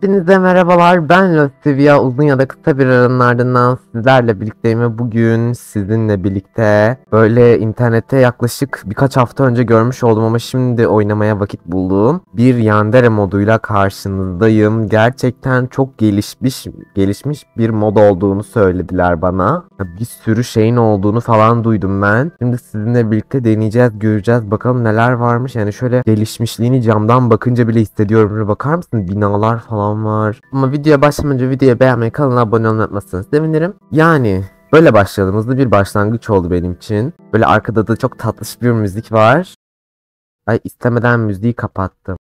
Hepinize merhabalar. Ben Löstivia. Uzun ya da kısa bir aranın ardından sizlerle birlikteyim ve bugün sizinle birlikte böyle internette yaklaşık birkaç hafta önce görmüş oldum ama şimdi oynamaya vakit bulduğum bir Yandere moduyla karşınızdayım. Gerçekten çok gelişmiş gelişmiş bir mod olduğunu söylediler bana. Bir sürü şeyin olduğunu falan duydum ben. Şimdi sizinle birlikte deneyeceğiz, göreceğiz. Bakalım neler varmış. Yani şöyle gelişmişliğini camdan bakınca bile hissediyorum. Bakar mısın? Binalar falan kanalım var. Ama videoya başlamadan önce videoyu beğenmeyi, kanala abone olmayı unutmazsanız sevinirim. Yani böyle başladığımızda bir başlangıç oldu benim için. Böyle arkada da çok tatlış bir müzik var. Ay istemeden müziği kapattım.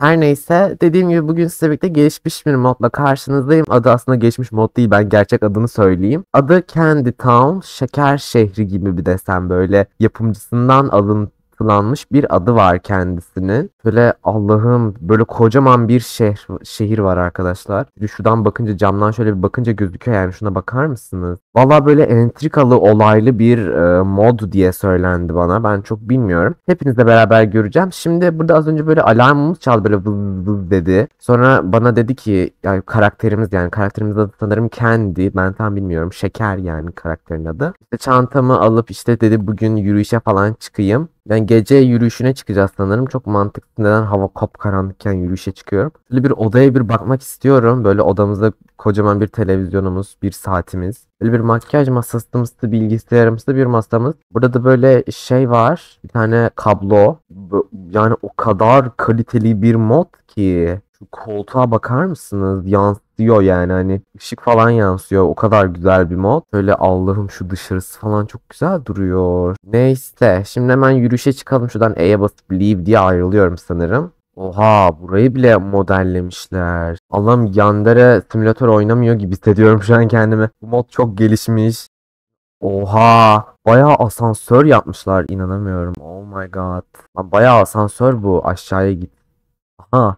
Her neyse dediğim gibi bugün size birlikte gelişmiş bir modla karşınızdayım. Adı aslında geçmiş mod değil ben gerçek adını söyleyeyim. Adı Candy Town, şeker şehri gibi bir desen böyle yapımcısından alıntı kılanmış bir adı var kendisinin. Böyle Allah'ım böyle kocaman bir şehir, şehir var arkadaşlar. Çünkü şuradan bakınca camdan şöyle bir bakınca gözüküyor yani şuna bakar mısınız? Valla böyle entrikalı olaylı bir e, mod diye söylendi bana. Ben çok bilmiyorum. Hepinizle beraber göreceğim. Şimdi burada az önce böyle alarmımız çaldı böyle vız vız dedi. Sonra bana dedi ki yani karakterimiz yani karakterimiz adı sanırım kendi. Ben tam bilmiyorum. Şeker yani karakterin adı. İşte çantamı alıp işte dedi bugün yürüyüşe falan çıkayım. Ben gece yürüyüşüne çıkacağız sanırım. Çok mantıklı. Neden hava karanlıkken yürüyüşe çıkıyorum? Böyle bir odaya bir bakmak istiyorum. Böyle odamızda kocaman bir televizyonumuz, bir saatimiz. Böyle bir makyaj masamızda, bilgisayarımızda bir masamız. Burada da böyle şey var. Bir tane kablo. Yani o kadar kaliteli bir mod ki. Şu koltuğa bakar mısınız? Yansıyor yani hani ışık falan yansıyor. O kadar güzel bir mod. Böyle Allah'ım şu dışarısı falan çok güzel duruyor. Neyse şimdi hemen yürüyüşe çıkalım. Şuradan E'ye basıp leave diye ayrılıyorum sanırım. Oha burayı bile modellemişler. Allah'ım Yandere simülatör oynamıyor gibi hissediyorum şu an kendimi. Bu mod çok gelişmiş. Oha bayağı asansör yapmışlar inanamıyorum. Oh my god. Lan bayağı asansör bu aşağıya git. Aha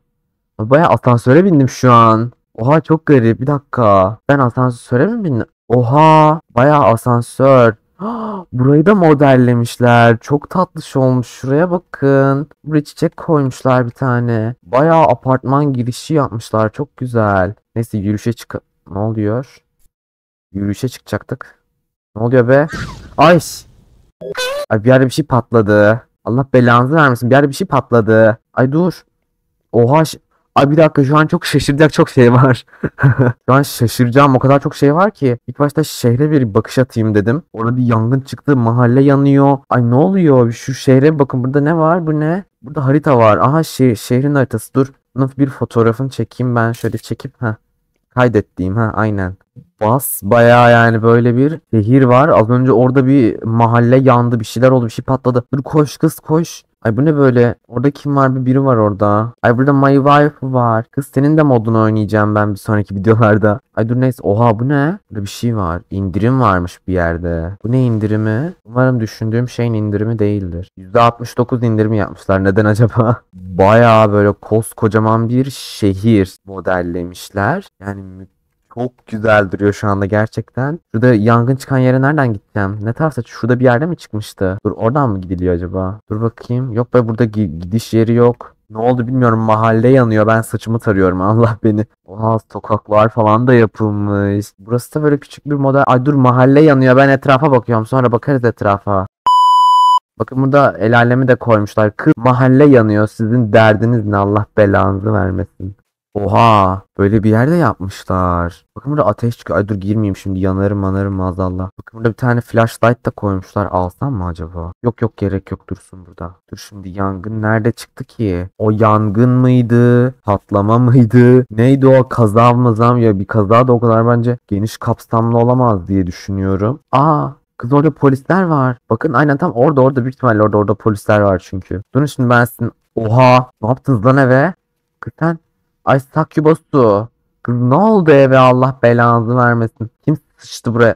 Baya asansöre bindim şu an. Oha çok garip. Bir dakika. Ben asansöre mi bindim? Oha. Baya asansör. Burayı da modellemişler. Çok tatlış şey olmuş. Şuraya bakın. Buraya çiçek koymuşlar bir tane. baya apartman girişi yapmışlar. Çok güzel. Neyse yürüyüşe çık... Ne oluyor? Yürüyüşe çıkacaktık. Ne oluyor be? Ay! Ay bir yerde bir şey patladı. Allah belanızı vermesin. Bir yerde bir şey patladı. Ay dur. Oha Abi bir dakika şu an çok şaşıracak çok şey var. şu an şaşıracağım o kadar çok şey var ki. İlk başta şehre bir bakış atayım dedim. Orada bir yangın çıktı mahalle yanıyor. Ay ne oluyor şu şehre bakın burada ne var bu ne? Burada harita var. Aha şey, şehrin haritası dur. Bunun bir fotoğrafını çekeyim ben şöyle çekip. ha kaydettiğim ha aynen. Bas baya yani böyle bir şehir var. Az önce orada bir mahalle yandı bir şeyler oldu bir şey patladı. Dur koş kız koş. Ay bu ne böyle? Orada kim var? Bir biri var orada. Ay burada My Wife var. Kız senin de modunu oynayacağım ben bir sonraki videolarda. Ay dur neyse. Oha bu ne? Burada bir şey var. İndirim varmış bir yerde. Bu ne indirimi? Umarım düşündüğüm şeyin indirimi değildir. %69 indirimi yapmışlar. Neden acaba? Baya böyle koskocaman bir şehir modellemişler. Yani mükemmel çok güzel duruyor şu anda gerçekten. Şurada yangın çıkan yere nereden gideceğim? Ne tarafta? Şurada bir yerde mi çıkmıştı? Dur oradan mı gidiliyor acaba? Dur bakayım. Yok be burada gidiş yeri yok. Ne oldu bilmiyorum mahalle yanıyor ben saçımı tarıyorum Allah beni. Oha sokaklar falan da yapılmış. Burası da böyle küçük bir model. Ay dur mahalle yanıyor ben etrafa bakıyorum sonra bakarız etrafa. Bakın burada el alemi de koymuşlar. Kız mahalle yanıyor sizin derdiniz ne Allah belanızı vermesin. Oha böyle bir yerde yapmışlar. Bakın burada ateş çıkıyor. Ay dur girmeyeyim şimdi yanarım manarım maazallah. Bakın burada bir tane flashlight da koymuşlar. Alsam mı acaba? Yok yok gerek yok dursun burada. Dur şimdi yangın nerede çıktı ki? O yangın mıydı? Patlama mıydı? Neydi o kaza mazam ya bir kaza da o kadar bence geniş kapsamlı olamaz diye düşünüyorum. Aa Kız orada polisler var. Bakın aynen tam orada orada büyük ihtimalle orada orada polisler var çünkü. Durun şimdi ben sizin... Oha! Ne yaptınız lan eve? Kız sen Ay Sakyubos su. Kız ne oldu eve Allah belanızı vermesin. Kim sıçtı buraya?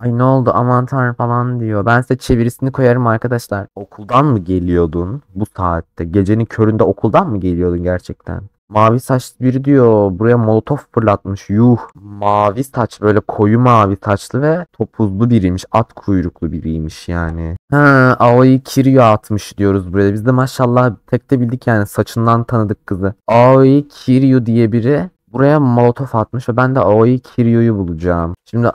Ay ne oldu aman tanrım falan diyor. Ben size çevirisini koyarım arkadaşlar. Okuldan mı geliyordun bu saatte? Gecenin köründe okuldan mı geliyordun gerçekten? Mavi saç biri diyor buraya molotof fırlatmış. Yuh mavi saç böyle koyu mavi saçlı ve topuzlu biriymiş. At kuyruklu biriymiş yani. Ha Aoi Kiryu atmış diyoruz buraya. Biz de maşallah tek de bildik yani saçından tanıdık kızı. Aoi Kiryu diye biri Buraya molotof atmış ve ben de Aoi Kiryu'yu bulacağım. Şimdi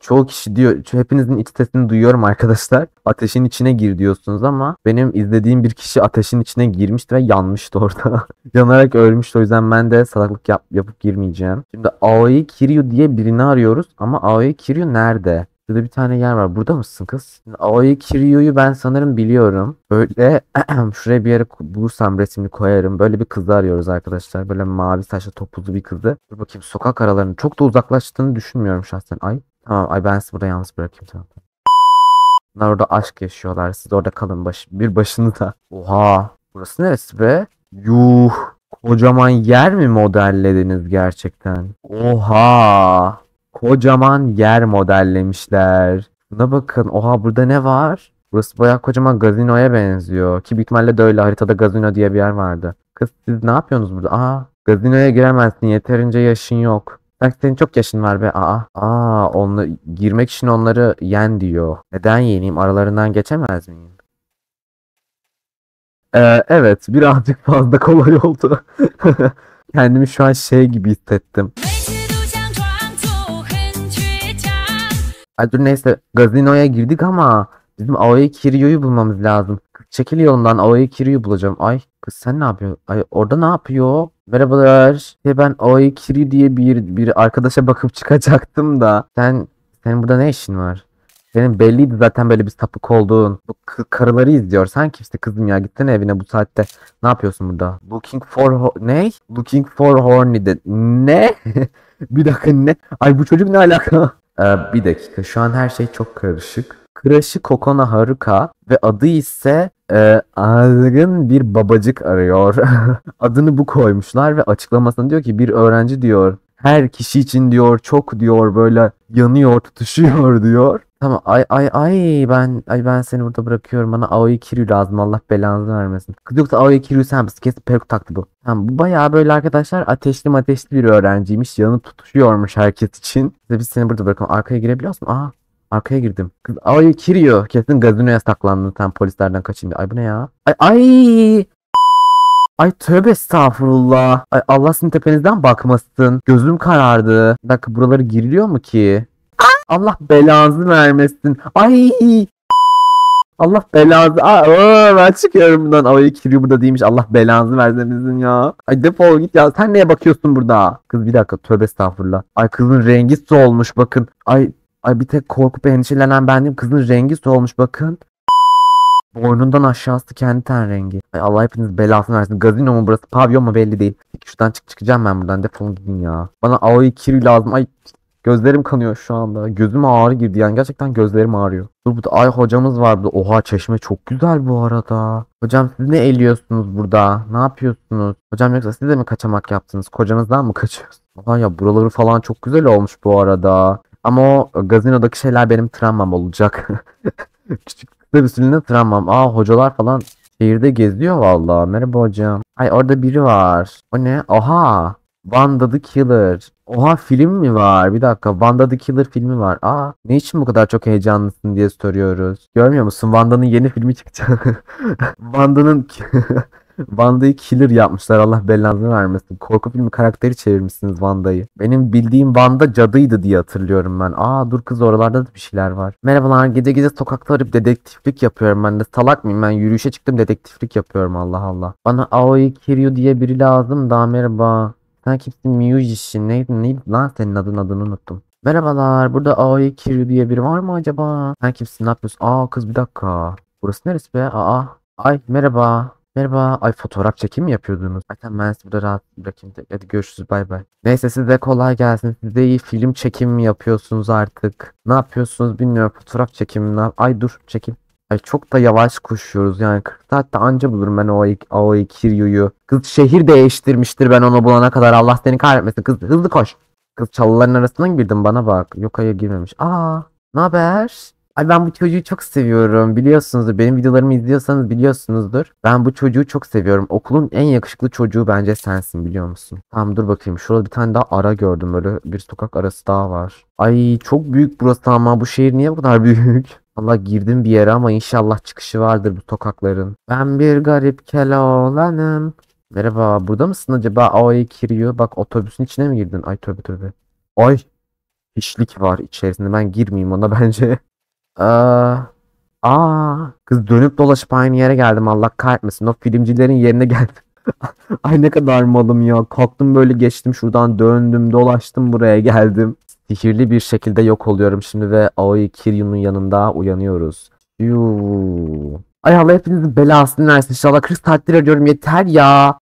çoğu kişi diyor, hepinizin iç sesini duyuyorum arkadaşlar. Ateşin içine gir diyorsunuz ama benim izlediğim bir kişi ateşin içine girmişti ve yanmıştı orada. Yanarak ölmüştü o yüzden ben de salaklık yap, yapıp girmeyeceğim. Şimdi Aoi Kiryu diye birini arıyoruz ama Aoi Kiryu nerede? Burada bir tane yer var. Burada mısın kız? Aoi Kiryu'yu ben sanırım biliyorum. Böyle şuraya bir yere bulursam resmini koyarım. Böyle bir kızı arıyoruz arkadaşlar. Böyle mavi saçlı topuzlu bir kızı. Dur bakayım sokak aralarını. çok da uzaklaştığını düşünmüyorum şahsen. Ay tamam ay ben sizi burada yalnız bırakayım tamam. Bunlar orada aşk yaşıyorlar. Siz orada kalın baş, bir başını da. Oha burası neresi be? Yuh. Kocaman yer mi modellediniz gerçekten? Oha. Kocaman yer modellemişler. Buna bakın. Oha burada ne var? Burası bayağı kocaman gazinoya benziyor. Ki büyük ihtimalle de öyle haritada gazino diye bir yer vardı. Kız siz ne yapıyorsunuz burada? Aa gazinoya giremezsin yeterince yaşın yok. Sanki senin çok yaşın var be. Aa, aa onla, girmek için onları yen diyor. Neden yeneyim? Aralarından geçemez miyim? Ee, evet birazcık fazla kolay oldu. Kendimi şu an şey gibi hissettim. Ay dur neyse gazinoya girdik ama bizim Aoi Kiryu'yu bulmamız lazım. Kız çekil yolundan Aoi Kiryu'yu bulacağım. Ay kız sen ne yapıyorsun? Ay orada ne yapıyor? Merhabalar. ya şey, ben Aoi Kiryu diye bir, bir arkadaşa bakıp çıkacaktım da. Sen senin burada ne işin var? Senin belliydi zaten böyle bir sapık olduğun. Bu karıları izliyor. Sen kimse kızım ya gitsene evine bu saatte. Ne yapıyorsun burada? Looking for ne? Looking for horny de. Ne? bir dakika ne? Ay bu çocuk ne alaka? Ee, bir dakika şu an her şey çok karışık. Kıraşı Kokona Haruka ve adı ise e, Ağır'ın bir babacık arıyor. Adını bu koymuşlar ve açıklamasında diyor ki bir öğrenci diyor her kişi için diyor çok diyor böyle yanıyor tutuşuyor diyor. Tamam ay ay ay ben ay ben seni burada bırakıyorum. Bana Aoi Kiryu lazım. Allah belanızı vermesin. Kız yoksa Aoi Kiryu sen misin? Kesin peruk taktı bu. Tamam bu bayağı böyle arkadaşlar ateşli ateşli bir öğrenciymiş. Yanıp tutuşuyormuş herkes için. Size biz seni burada bırakalım. Arkaya girebiliyor musun? Aa Arkaya girdim. Kız ay Kiryu kesin gazinoya saklandı. Tam polislerden kaçındı. Ay bu ne ya? Ay ay. Ay tövbe estağfurullah. Ay Allah sizin tepenizden bakmasın. Gözüm karardı. Bir dakika buraları giriliyor mu ki? Allah belanızı vermesin. Ay Allah belanızı. Aa, aa, ben çıkıyorum bundan Ay kiri burada değilmiş. Allah belanızı versin ya. Ay defol git ya. Sen neye bakıyorsun burada? Kız bir dakika tövbe estağfurullah. Ay kızın rengi solmuş bakın. Ay ay bir tek korkup endişelenen bendim. Kızın rengi solmuş bakın. Boynundan aşağısı kendi ten rengi. Ay Allah hepiniz belasını versin. Gazino mu burası pavyon mu belli değil. Şuradan çık çıkacağım ben buradan defolun gidin ya. Bana Aoi kiri lazım. Ay Gözlerim kanıyor şu anda. Gözüme ağrı girdi. Yani gerçekten gözlerim ağrıyor. Dur burada ay hocamız var burada. Oha çeşme çok güzel bu arada. Hocam siz ne eliyorsunuz burada? Ne yapıyorsunuz? Hocam yoksa siz de mi kaçamak yaptınız? Kocanızdan mı kaçıyorsunuz? Oha ya buraları falan çok güzel olmuş bu arada. Ama o e, gazinodaki şeyler benim travmam olacak. Küçük kısa bir süreliğine travmam. Aa hocalar falan şehirde geziyor vallahi. Merhaba hocam. Ay orada biri var. O ne? Oha. Vanda Killer. Oha film mi var? Bir dakika. Wanda the Killer filmi var. Aa ne için bu kadar çok heyecanlısın diye soruyoruz. Görmüyor musun? Wanda'nın yeni filmi çıkacak. Wanda'nın Wanda'yı killer yapmışlar Allah belanızı vermesin. Korku filmi karakteri çevirmişsiniz Wanda'yı. Benim bildiğim Wanda cadıydı diye hatırlıyorum ben. Aa dur kız oralarda da bir şeyler var. Merhabalar gece gece sokakta arayıp dedektiflik yapıyorum ben de. Salak mıyım ben yürüyüşe çıktım dedektiflik yapıyorum Allah Allah. Bana Aoi Kiryu diye biri lazım daha merhaba. Takipçi Miyujishi neydi, neydi lan senin adın adını unuttum. Merhabalar burada Aoi e Kiryu diye biri var mı acaba? Sen kimsin ne yapıyorsun? Aa kız bir dakika. Burası neresi be? Aa. Ay merhaba. Merhaba. Ay fotoğraf çekim mi yapıyordunuz? Zaten ben sizi burada rahat bırakayım. Hadi görüşürüz bay bay. Neyse size kolay gelsin. Siz de iyi film çekim mi yapıyorsunuz artık. Ne yapıyorsunuz bilmiyorum. Fotoğraf çekimi. Ay dur çekin. Yani çok da yavaş koşuyoruz yani 40 saatte anca bulurum ben o, o Kiryu'yu. Kız şehir değiştirmiştir ben onu bulana kadar Allah seni kahretmesin kız hızlı koş. Kız çalıların arasından girdim bana bak. Yok hayır girmemiş. Aa ne haber? Ay ben bu çocuğu çok seviyorum biliyorsunuzdur. Benim videolarımı izliyorsanız biliyorsunuzdur. Ben bu çocuğu çok seviyorum. Okulun en yakışıklı çocuğu bence sensin biliyor musun? Tamam dur bakayım. Şurada bir tane daha ara gördüm böyle. Bir sokak arası daha var. Ay çok büyük burası ama bu şehir niye bu kadar büyük? Allah girdim bir yere ama inşallah çıkışı vardır bu sokakların. Ben bir garip keloğlanım. Merhaba burada mısın acaba? Ay kiriyor. Bak otobüsün içine mi girdin? Ay tövbe tövbe. Ay işlik var içerisinde. Ben girmeyeyim ona bence. Aa, aa, kız dönüp dolaşıp aynı yere geldim Allah kahretmesin. O filmcilerin yerine geldim. Ay ne kadar malım ya. Kalktım böyle geçtim şuradan döndüm dolaştım buraya geldim. Sihirli bir şekilde yok oluyorum şimdi ve Aoi Kiryu'nun yanında uyanıyoruz. Yuu. Ay Allah hepinizin belasını versin inşallah. 40 takdir ediyorum yeter ya.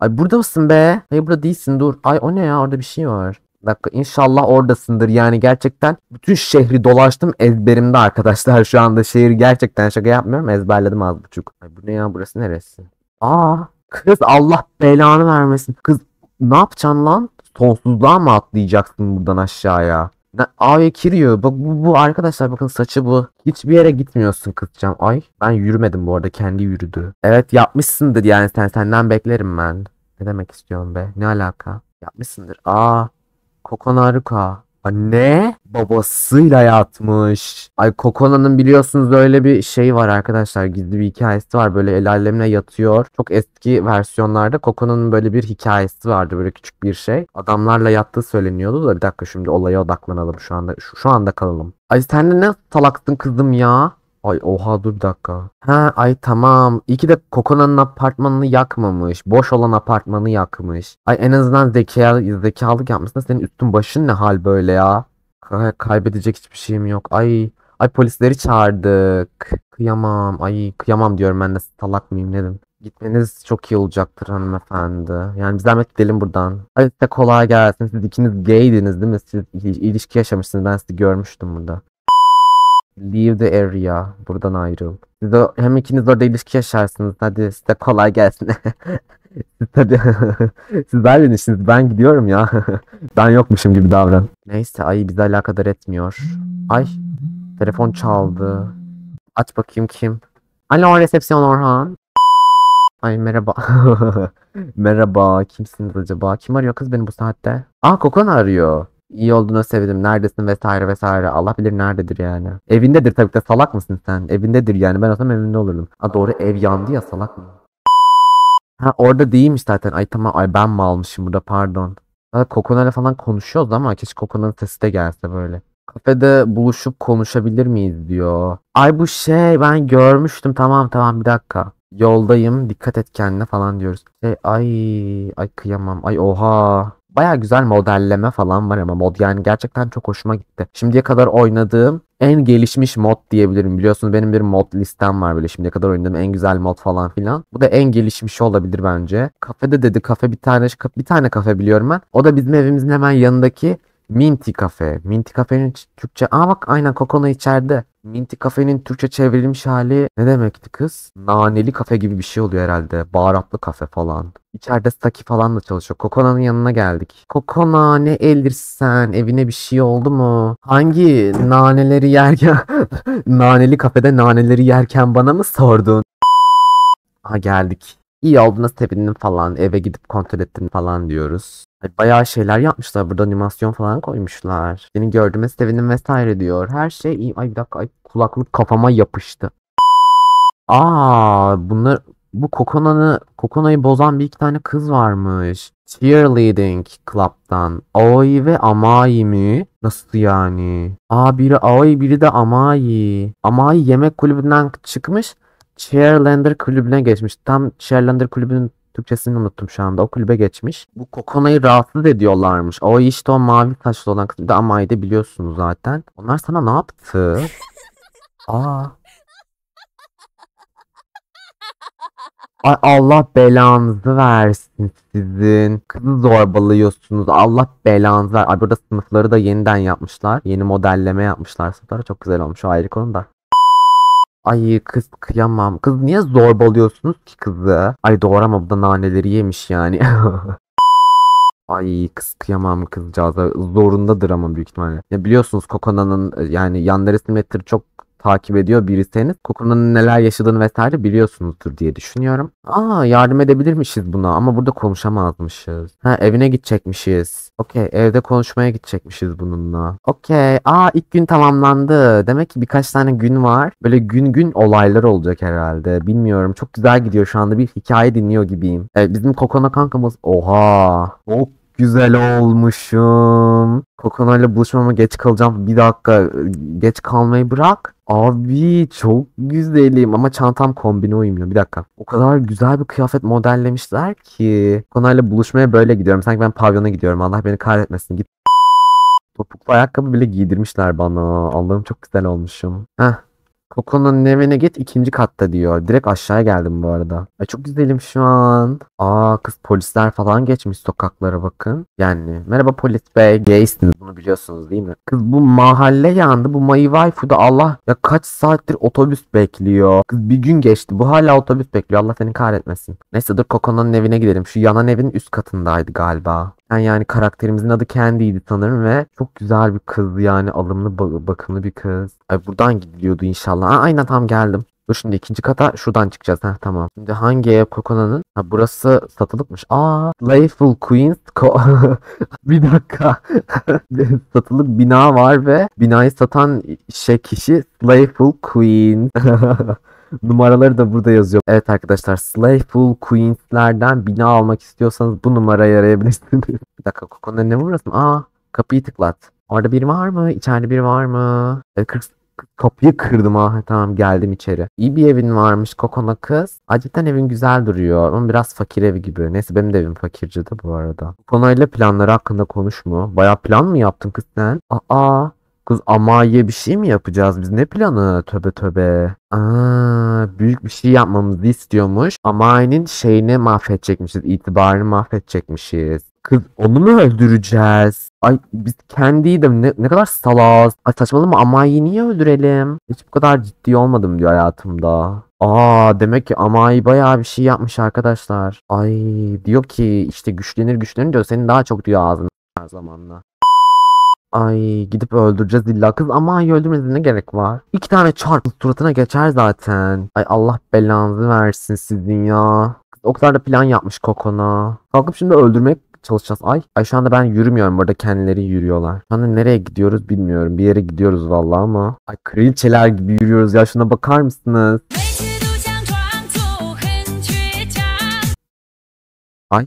Ay burada mısın be? Hayır burada değilsin dur. Ay o ne ya orada bir şey var dakika inşallah oradasındır yani gerçekten bütün şehri dolaştım ezberimde arkadaşlar şu anda şehir gerçekten şaka yapmıyorum ezberledim az buçuk. Ay bu ne ya burası neresi? Aa kız Allah belanı vermesin. Kız ne yapacaksın lan? Sonsuzluğa mı atlayacaksın buradan aşağıya? Abi kiriyor. Bak bu, bu arkadaşlar bakın saçı bu. Hiçbir yere gitmiyorsun kızcağım. Ay ben yürümedim bu arada kendi yürüdü. Evet yapmışsındır yani sen senden beklerim ben. Ne demek istiyorum be? Ne alaka? Yapmışsındır. Aa Kokonaruka. anne Babasıyla yatmış. Ay Kokona'nın biliyorsunuz öyle bir şey var arkadaşlar. Gizli bir hikayesi var. Böyle el alemine yatıyor. Çok eski versiyonlarda Kokona'nın böyle bir hikayesi vardı. Böyle küçük bir şey. Adamlarla yattığı söyleniyordu da bir dakika şimdi olaya odaklanalım şu anda. Şu, şu anda kalalım. Ay sen de ne salaktın kızım ya. Ay oha dur bir dakika. Ha ay tamam. İki de Kokona'nın apartmanını yakmamış. Boş olan apartmanı yakmış. Ay en azından zekalı, zekalık yapmışsın. Senin üstün başın ne hal böyle ya? Kay kaybedecek hiçbir şeyim yok. Ay ay polisleri çağırdık. Kıyamam. Ay kıyamam diyorum ben de salak mıyım dedim. Gitmeniz çok iyi olacaktır hanımefendi. Yani biz zahmet gidelim buradan. Hadi size kolay gelsin. Siz ikiniz gaydiniz değil mi? Siz il ilişki yaşamışsınız. Ben sizi görmüştüm burada. Leave the area. Buradan ayrıl. Siz de hem ikiniz orada ilişki yaşarsınız. Hadi size kolay gelsin. siz tabii. siz halledin Ben gidiyorum ya. ben yokmuşum gibi davran. Neyse ay bizi alakadar etmiyor. Ay. Telefon çaldı. Aç bakayım kim? Alo resepsiyon Orhan. Ay merhaba. merhaba. Kimsiniz acaba? Kim arıyor kız beni bu saatte? Aa ah, Kokon arıyor iyi olduğuna sevdim. Neredesin vesaire vesaire. Allah bilir nerededir yani. Evindedir tabii de salak mısın sen? Evindedir yani. Ben olsam evinde olurdum. Ha doğru ev yandı ya salak mı? Ha orada değilmiş zaten. Ay tamam ay ben mi almışım burada pardon. Kokona'yla falan konuşuyoruz ama keşke Kokona'nın sesi de gelse böyle. Kafede buluşup konuşabilir miyiz diyor. Ay bu şey ben görmüştüm tamam tamam bir dakika. Yoldayım dikkat et kendine falan diyoruz. Şey, ay ay kıyamam ay oha Baya güzel modelleme falan var ama mod yani gerçekten çok hoşuma gitti. Şimdiye kadar oynadığım en gelişmiş mod diyebilirim. Biliyorsunuz benim bir mod listem var böyle şimdiye kadar oynadığım en güzel mod falan filan. Bu da en gelişmiş olabilir bence. Kafede dedi kafe bir tane bir tane kafe biliyorum ben. O da bizim evimizin hemen yanındaki Minty Cafe. Minty Cafe'nin Türkçe... Aa bak aynen Kokona içeride. Minty Cafe'nin Türkçe çevrilmiş hali ne demekti kız? Naneli kafe gibi bir şey oluyor herhalde. Baharatlı kafe falan. İçeride Saki falan da çalışıyor. Kokona'nın yanına geldik. Kokona ne eldirsen evine bir şey oldu mu? Hangi naneleri yerken... Naneli kafede naneleri yerken bana mı sordun? Ha geldik iyi aldınız, tepindim falan eve gidip kontrol ettin falan diyoruz. Bayağı şeyler yapmışlar burada animasyon falan koymuşlar. Seni gördüğüme sevindim vesaire diyor. Her şey iyi. Ay bir dakika ay kulaklık kafama yapıştı. Aa bunlar bu Kokona'nı Kokona'yı bozan bir iki tane kız varmış. Cheerleading Club'dan. Aoi ve Amai mi? Nasıl yani? Aa biri Aoi biri de Amai. Amai yemek kulübünden çıkmış. Cheerlander kulübüne geçmiş. Tam Cheerlander kulübünün Türkçesini unuttum şu anda. O kulübe geçmiş. Bu Kokona'yı rahatsız ediyorlarmış. O işte o mavi saçlı olan kız. Bir de Amay'da biliyorsunuz zaten. Onlar sana ne yaptı? Aa. Ay Allah belanızı versin sizin. Kızı zorbalıyorsunuz. Allah belanızı ver. Ay burada sınıfları da yeniden yapmışlar. Yeni modelleme yapmışlar sınıflara. Çok güzel olmuş. O ayrı konu da. Ay kız kıyamam. Kız niye zorbalıyorsunuz ki kızı? Ay doğrama bu da naneleri yemiş yani. Ay kız kıyamam kızcağıza. Zorundadır ama büyük ihtimalle. Ya biliyorsunuz Kokona'nın e, yani yanları simetri çok takip ediyor birisiniz. Kokunun neler yaşadığını vesaire biliyorsunuzdur diye düşünüyorum. Aa yardım edebilirmişiz buna ama burada konuşamazmışız. Ha evine gidecekmişiz. Okey evde konuşmaya gidecekmişiz bununla. Okey aa ilk gün tamamlandı. Demek ki birkaç tane gün var. Böyle gün gün olaylar olacak herhalde. Bilmiyorum çok güzel gidiyor şu anda bir hikaye dinliyor gibiyim. Ee, bizim Kokona kankamız oha. Çok güzel olmuşum. Kokonayla buluşmama geç kalacağım. Bir dakika geç kalmayı bırak. Abi çok güzelim ama çantam kombine uymuyor. Bir dakika. O kadar güzel bir kıyafet modellemişler ki. Kokonayla buluşmaya böyle gidiyorum. Sanki ben pavyona gidiyorum. Allah beni kahretmesin. Git. Topuklu ayakkabı bile giydirmişler bana. Allah'ım çok güzel olmuşum. Heh Koko'nun evine git ikinci katta diyor. Direkt aşağıya geldim bu arada. Ay çok güzelim şu an. Aa kız polisler falan geçmiş sokaklara bakın. Yani merhaba polis bey gaysiniz bunu biliyorsunuz değil mi? Kız bu mahalle yandı bu Mayı Waifu'da Allah ya kaç saattir otobüs bekliyor. Kız bir gün geçti bu hala otobüs bekliyor Allah seni kahretmesin. Neyse dur Koko'nun evine gidelim. Şu yanan evin üst katındaydı galiba. Yani, yani karakterimizin adı Candy'ydi sanırım ve çok güzel bir kız yani alımlı bakımlı bir kız. Ay buradan gidiyordu inşallah inşallah. Aa, aynen tam geldim. Dur şimdi ikinci kata şuradan çıkacağız. Heh, tamam. Şimdi hangi ev Kokona'nın? Ha, burası satılıkmış. Aa, Playful Queens Ko Bir dakika. Satılık bina var ve binayı satan şey kişi Playful Queen. Numaraları da burada yazıyor. Evet arkadaşlar Slayful Queens'lerden bina almak istiyorsanız bu numarayı arayabilirsiniz. bir dakika Kokona'nın ne burası? Aa kapıyı tıklat. Orada biri var mı? İçeride biri var mı? 40, kapıyı kırdım ah tamam geldim içeri. İyi bir evin varmış Kokona kız. Acıktan evin güzel duruyor ama biraz fakir evi gibi. Neyse benim de evim fakirci de bu arada. Kokona ile planları hakkında konuşma. Baya plan mı yaptın kız sen? Aa Kız amaye bir şey mi yapacağız biz? Ne planı? Töbe töbe. Aa, büyük bir şey yapmamızı istiyormuş. Amaye'nin şeyini mahvedecekmişiz. itibarını mahvedecekmişiz. Kız onu mu öldüreceğiz? Ay biz kendiyi de ne, ne kadar salaz. Ay saçmalama Amai'yi niye öldürelim? Hiç bu kadar ciddi olmadım diyor hayatımda. Aa demek ki Amai bayağı bir şey yapmış arkadaşlar. Ay diyor ki işte güçlenir güçlenir diyor. Senin daha çok diyor ağzına her zamanla. Ay gidip öldüreceğiz illa kız ama ay öldürmenize ne gerek var? İki tane çarpı suratına geçer zaten. Ay Allah belanızı versin sizin ya. Kız o kadar da plan yapmış Kokon'a. Kalkıp şimdi öldürmek çalışacağız. Ay, ay şu anda ben yürümüyorum. Burada kendileri yürüyorlar. Şu anda nereye gidiyoruz bilmiyorum. Bir yere gidiyoruz vallahi ama. Ay kraliçeler gibi yürüyoruz ya. Şuna bakar mısınız? Ay.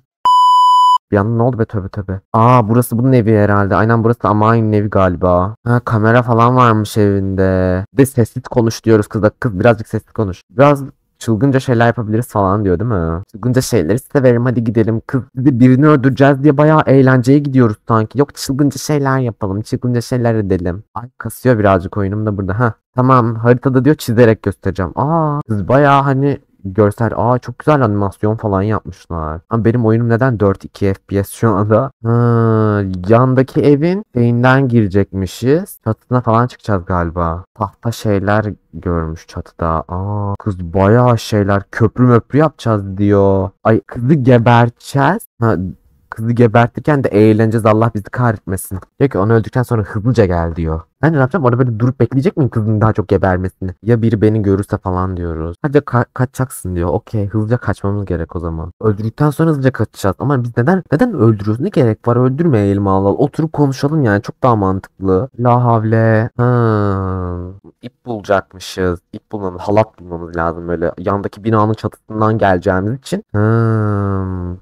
Bir ne oldu be töbe töbe. Aa burası bunun evi herhalde. Aynen burası Amay'ın evi galiba. Ha kamera falan varmış evinde. Bir de sessiz konuş diyoruz kıza. Kız birazcık sessiz konuş. Biraz çılgınca şeyler yapabiliriz falan diyor değil mi? Çılgınca şeyleri severim hadi gidelim kız bizi birini öldüreceğiz diye bayağı eğlenceye gidiyoruz sanki. Yok çılgınca şeyler yapalım çılgınca şeyler edelim. Ay kasıyor birazcık oyunum da burada ha. Tamam haritada diyor çizerek göstereceğim. Aa kız bayağı hani görsel aa çok güzel animasyon falan yapmışlar. Ama benim oyunum neden 4-2 FPS şu anda? Ha, yandaki evin şeyinden girecekmişiz. Çatına falan çıkacağız galiba. Tahta şeyler görmüş çatıda. Aa kız bayağı şeyler köprü möprü yapacağız diyor. Ay kızı geberteceğiz. Ha, kızı gebertirken de eğleneceğiz Allah bizi kahretmesin. Diyor ki onu öldükten sonra hızlıca gel diyor. Ben ne yapacağım? Orada böyle durup bekleyecek miyim kızın daha çok gebermesini? Ya biri beni görürse falan diyoruz. Hadi ka- kaçacaksın diyor. Okey hızlıca kaçmamız gerek o zaman. Öldürdükten sonra hızlıca kaçacağız. Ama biz neden neden öldürüyoruz? Ne gerek var? Öldürmeyelim Allah. Oturup konuşalım yani. Çok daha mantıklı. La havle. Ha. İp bulacakmışız. İp bulmamız, halat bulmamız lazım böyle. Yandaki binanın çatısından geleceğimiz için. Hmm.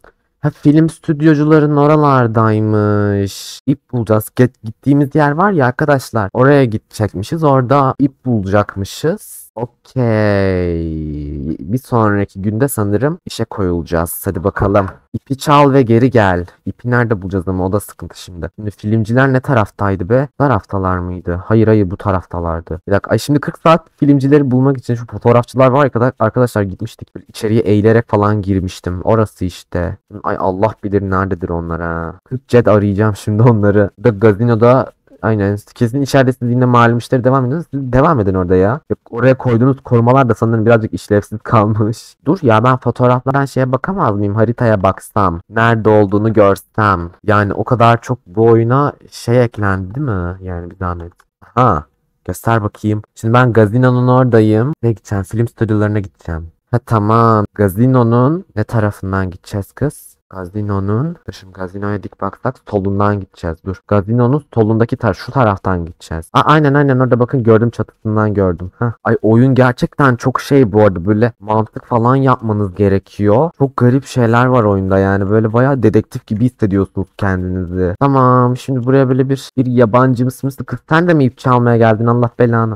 Ha, film stüdyocuların oralardaymış. İp bulacağız. Get, gittiğimiz yer var ya arkadaşlar. Oraya gidecekmişiz. Orada ip bulacakmışız. Okey. Bir sonraki günde sanırım işe koyulacağız. Hadi bakalım. İpi çal ve geri gel. İpi nerede bulacağız ama o da sıkıntı şimdi. Şimdi filmciler ne taraftaydı be? Taraftalar mıydı? Hayır hayır bu taraftalardı. Bir dakika. Ay şimdi 40 saat filmcileri bulmak için şu fotoğrafçılar var ya arkadaşlar gitmiştik. Böyle içeriye eğilerek falan girmiştim. Orası işte. Ay Allah bilir nerededir onlara. 40 jet arayacağım şimdi onları. Da gazinoda Aynen. Kesin işaretlediğinde malum işleri devam edin. devam edin orada ya. oraya koyduğunuz korumalar da sanırım birazcık işlevsiz kalmış. Dur ya ben fotoğraflardan şeye bakamaz mıyım? Haritaya baksam. Nerede olduğunu görsem. Yani o kadar çok bu oyuna şey eklendi değil mi? Yani bir zahmet. Ha. Göster bakayım. Şimdi ben Gazino'nun oradayım. Ne gideceğim? Film stüdyolarına gideceğim. Ha tamam. Gazino'nun ne tarafından gideceğiz kız? Gazino'nun, şimdi gazinoya dik baksak solundan gideceğiz. Dur. Gazino'nun solundaki tar şu taraftan gideceğiz. A aynen aynen orada bakın gördüm çatısından gördüm. Heh. Ay oyun gerçekten çok şey bu arada böyle mantık falan yapmanız gerekiyor. Çok garip şeyler var oyunda yani böyle baya dedektif gibi hissediyorsunuz kendinizi. Tamam şimdi buraya böyle bir, bir yabancı mısın? Kız sen de mi ip çalmaya geldin Allah belanı.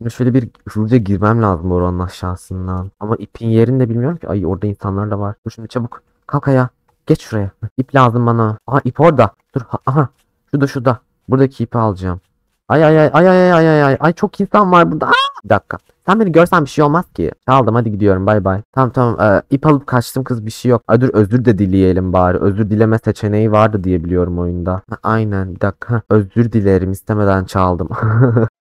Şimdi şöyle bir hızlıca girmem lazım oranın aşağısından. Ama ipin yerini de bilmiyorum ki. Ay orada insanlar da var. Dur şimdi çabuk. Kalk ayağa. Geç şuraya. İp lazım bana. Aha ip orada. Dur. Aha. Şurada şurada. Buradaki ipi alacağım. Ay ay ay ay ay ay ay ay. Ay çok insan var burada. Aa! Bir dakika. Sen beni görsen bir şey olmaz ki. Çaldım hadi gidiyorum bay bay. Tamam tamam ee, ip alıp kaçtım kız bir şey yok. Ay dur özür de dileyelim bari. Özür dileme seçeneği vardı diye biliyorum oyunda. Ha, aynen bir dakika. Özür dilerim istemeden çaldım.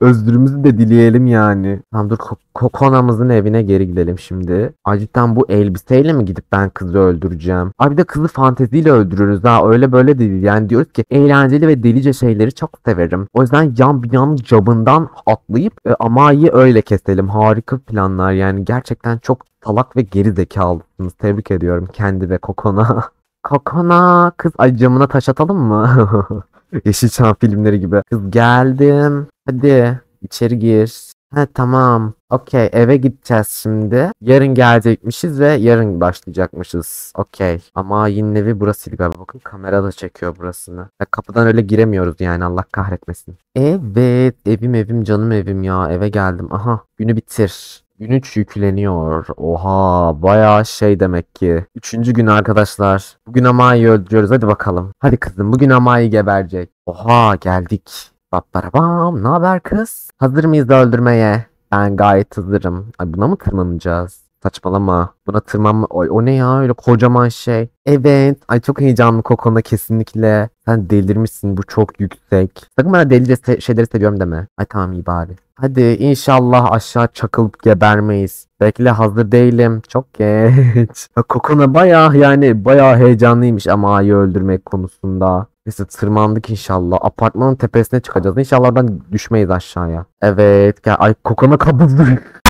Özürümüzü de dileyelim yani. Tamam dur Kokona'mızın evine geri gidelim şimdi. Ay bu elbiseyle mi gidip ben kızı öldüreceğim? Abi de kızı fanteziyle öldürürüz ha öyle böyle değil. Yani diyoruz ki eğlenceli ve delice şeyleri çok severim. O yüzden yan yan cabından atlayıp e, Ama'yı öyle keselim. Harika planlar yani gerçekten çok salak ve geri zekalısınız. Tebrik ediyorum kendi ve Kokona. Kokona kız ay camına taş atalım mı? Yeşilçam filmleri gibi. Kız geldim. Hadi içeri gir. Ha tamam. Okey eve gideceğiz şimdi. Yarın gelecekmişiz ve yarın başlayacakmışız. Okey. Ama yine evi burasıydı galiba. Bakın kamera da çekiyor burasını. Ya, kapıdan öyle giremiyoruz yani Allah kahretmesin. Evet evim evim canım evim ya eve geldim. Aha günü bitir. Gün 3 yükleniyor. Oha baya şey demek ki. Üçüncü gün arkadaşlar. Bugün Ama'yı öldürüyoruz hadi bakalım. Hadi kızım bugün Ama'yı geberecek. Oha geldik. Babbarabam ne haber kız? Hazır mıyız öldürmeye? Ben gayet hazırım. Ay buna mı tırmanacağız? Saçmalama. Buna tırmanma. Oy, o ne ya öyle kocaman şey. Evet. Ay çok heyecanlı kokona kesinlikle. Sen delirmişsin bu çok yüksek. Sakın bana deli de se şeyleri seviyorum deme. Ay tamam iyi bari. Hadi inşallah aşağı çakılıp gebermeyiz. Bekle hazır değilim. Çok geç. Kokona baya yani baya heyecanlıymış ama ayı öldürmek konusunda. Neyse tırmandık inşallah. Apartmanın tepesine çıkacağız. İnşallah oradan düşmeyiz aşağıya. Evet. Gel. Ay kokona kabızdık.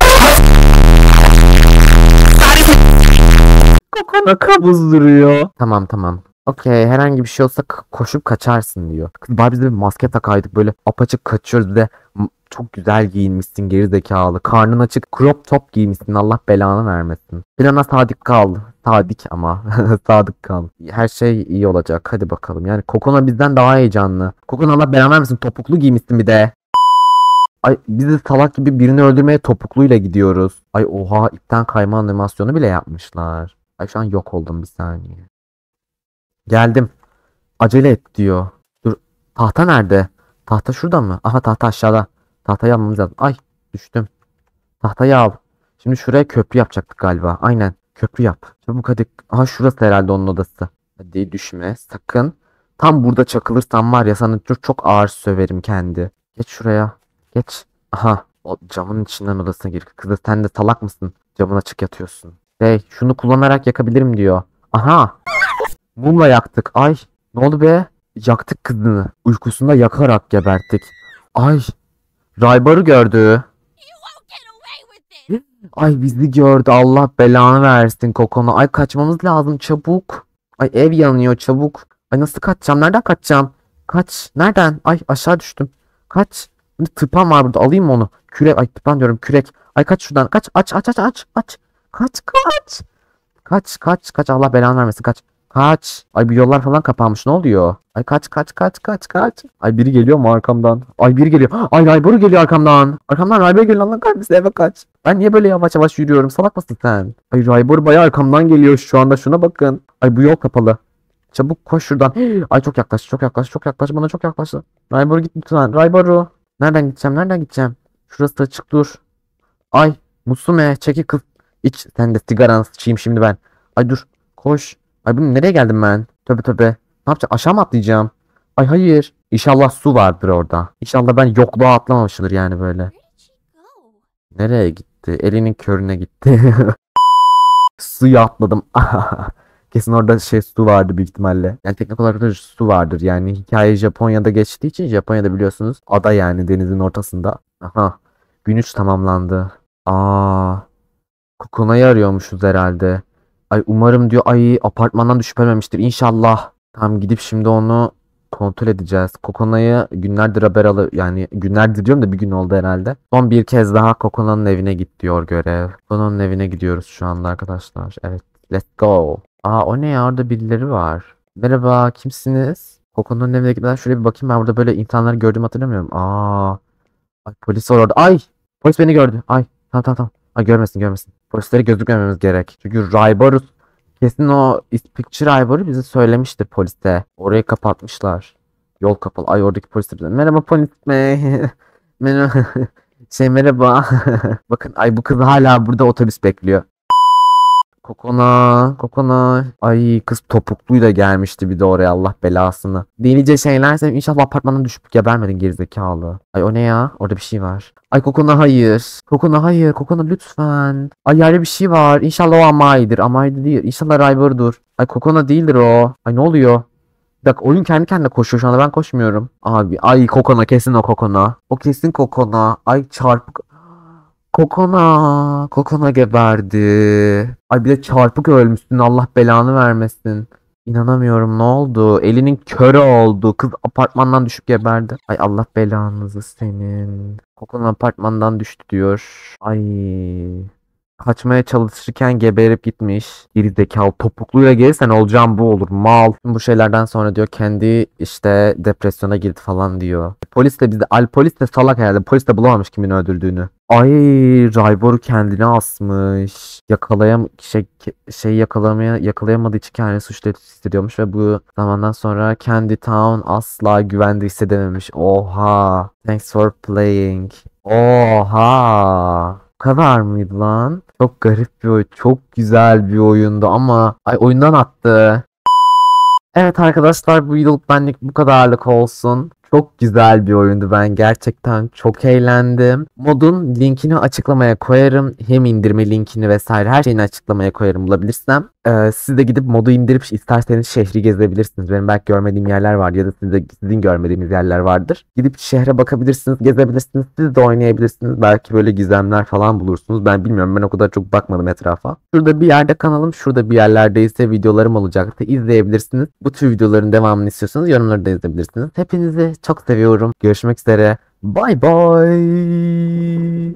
kokona duruyor. Tamam tamam. Okey herhangi bir şey olsa koşup kaçarsın diyor. Bari biz de bir maske takaydık böyle apaçık kaçıyoruz bir de çok güzel giyinmişsin geri zekalı. Karnın açık crop top giymişsin Allah belanı vermesin. Plana sadık kaldı. Sadık ama. Sadık kal. Her şey iyi olacak. Hadi bakalım. Yani Kokona bizden daha heyecanlı. Kokona, Allah beraber misin? Topuklu giymişsin bir de. Ay biz de salak gibi birini öldürmeye topukluyla gidiyoruz. Ay oha ipten kayma animasyonu bile yapmışlar. Ay şu an yok oldum bir saniye. Geldim. Acele et diyor. Dur tahta nerede? Tahta şurada mı? Aha tahta aşağıda. Tahtayı almamız lazım. Ay düştüm. Tahtayı al. Şimdi şuraya köprü yapacaktık galiba. Aynen. Köprü yap. Çabuk hadi. Aha şurası herhalde onun odası. Hadi düşme. Sakın. Tam burada çakılırsan var ya sana çok, çok ağır söverim kendi. Geç şuraya. Geç. Aha. O camın içinden odasına gir. Kızı sen de salak mısın? Camın açık yatıyorsun. Hey, şunu kullanarak yakabilirim diyor. Aha. Mumla yaktık. Ay. Ne oldu be? Yaktık kızını. Uykusunda yakarak geberttik. Ay. Raybar'ı gördü. Ay bizi gördü Allah belanı versin kokona. Ay kaçmamız lazım çabuk. Ay ev yanıyor çabuk. Ay nasıl kaçacağım? Nereden kaçacağım? Kaç. Nereden? Ay aşağı düştüm. Kaç. Bir tıpan var burada alayım mı onu? Kürek. Ay tıpan diyorum kürek. Ay kaç şuradan. Kaç aç aç aç aç aç. Kaç kaç. Kaç kaç kaç Allah belanı vermesin kaç. Kaç. Ay bu yollar falan kapanmış. Ne oluyor? Ay kaç kaç kaç kaç kaç. Ay biri geliyor mu arkamdan? Ay biri geliyor. Ay Raybor geliyor arkamdan. Arkamdan Raybor geliyor lan kardeşim eve kaç. Ben niye böyle yavaş yavaş yürüyorum? Salak mısın sen? Ay Raybor bayağı arkamdan geliyor şu anda. Şuna bakın. Ay bu yol kapalı. Çabuk koş şuradan. Ay çok yaklaş, çok yaklaş, çok yaklaş. Bana çok yaklaştı. Raybor git lütfen. Rayboru. Nereden gideceğim, nereden gideceğim? Şurası da açık dur. Ay Musume çeki kız. İç sen de sigaranı sıçayım şimdi ben. Ay dur. Koş. Ay bunu nereye geldim ben? Töbe töbe. Ne yapacağım? Aşağı mı atlayacağım? Ay hayır. İnşallah su vardır orada. İnşallah ben yokluğa atlamamışımdır yani böyle. Nereye gitti? Elinin körüne gitti. Suya atladım. Kesin orada şey su vardı büyük ihtimalle. Yani teknik olarak da su vardır. Yani hikaye Japonya'da geçtiği için Japonya'da biliyorsunuz ada yani denizin ortasında. Aha. Gün 3 tamamlandı. Aa. Kukuna'yı arıyormuşuz herhalde. Ay umarım diyor ay apartmandan da şüphelenmemiştir inşallah. Tam gidip şimdi onu kontrol edeceğiz. Kokona'yı günlerdir haber alı yani günlerdir diyorum da bir gün oldu herhalde. Son bir kez daha Kokona'nın evine git diyor görev. Kokona'nın evine gidiyoruz şu anda arkadaşlar. Evet let's go. Aa o ne ya orada birileri var. Merhaba kimsiniz? Kokona'nın evine gitmeden şöyle bir bakayım ben burada böyle insanları gördüm hatırlamıyorum. Aa. Ay polis var orada. Ay polis beni gördü. Ay tamam tamam tamam. Ay görmesin görmesin polislere gözükmememiz gerek. Çünkü Raybarus kesin o ispikçi Raybarus bize söylemiştir polise. Orayı kapatmışlar. Yol kapalı. Ay oradaki polisler bize. Merhaba polis bey. Merhaba. şey merhaba. Bakın ay bu kız hala burada otobüs bekliyor. Kokona, kokona. Ay kız topukluyla gelmişti bir de oraya Allah belasını. Delice şeylerse inşallah apartmandan düşüp gebermedin gerizekalı. Ay o ne ya? Orada bir şey var. Ay kokona hayır. Kokona hayır. Kokona lütfen. Ay yerde bir şey var. İnşallah o amaydır, Amai değil. İnşallah Raybor'dur. Ay kokona değildir o. Ay ne oluyor? Bak oyun kendi kendine koşuyor şu anda ben koşmuyorum. Abi ay kokona kesin o kokona. O kesin kokona. Ay çarpık. Kokona. Kokona geberdi. Ay bir de çarpık ölmüşsün. Allah belanı vermesin. İnanamıyorum ne oldu? Elinin körü oldu. Kız apartmandan düşüp geberdi. Ay Allah belanızı senin. Kokona apartmandan düştü diyor. Ay kaçmaya çalışırken geberip gitmiş. Geri zekalı topukluyla gelirsen olacağım bu olur mal. Bu şeylerden sonra diyor kendi işte depresyona girdi falan diyor. Polis de bizde al polis de salak herhalde. Polis de bulamamış kimin öldürdüğünü. Ay Raybor'u kendini asmış. Yakalayam şey, şey yakalamaya yakalayamadığı için kendini suçlu hissediyormuş ve bu zamandan sonra kendi town asla güvende hissedememiş. Oha. Thanks for playing. Oha kadar mıydı lan? Çok garip bir oyun. Çok güzel bir oyundu ama ay oyundan attı. Evet arkadaşlar bu yıllık benlik bu kadarlık olsun. Çok güzel bir oyundu ben gerçekten çok eğlendim. Modun linkini açıklamaya koyarım. Hem indirme linkini vesaire her şeyini açıklamaya koyarım bulabilirsem. Ee, siz de gidip modu indirip isterseniz şehri gezebilirsiniz. Benim belki görmediğim yerler var ya da sizde, sizin görmediğiniz yerler vardır. Gidip şehre bakabilirsiniz, gezebilirsiniz. Siz de oynayabilirsiniz. Belki böyle gizemler falan bulursunuz. Ben bilmiyorum. Ben o kadar çok bakmadım etrafa. Şurada bir yerde kanalım, şurada bir yerlerdeyse videolarım olacaktı. İzleyebilirsiniz. Bu tür videoların devamını istiyorsanız yorumları da izleyebilirsiniz. Hepinizi çok seviyorum. Görüşmek üzere. Bye bye.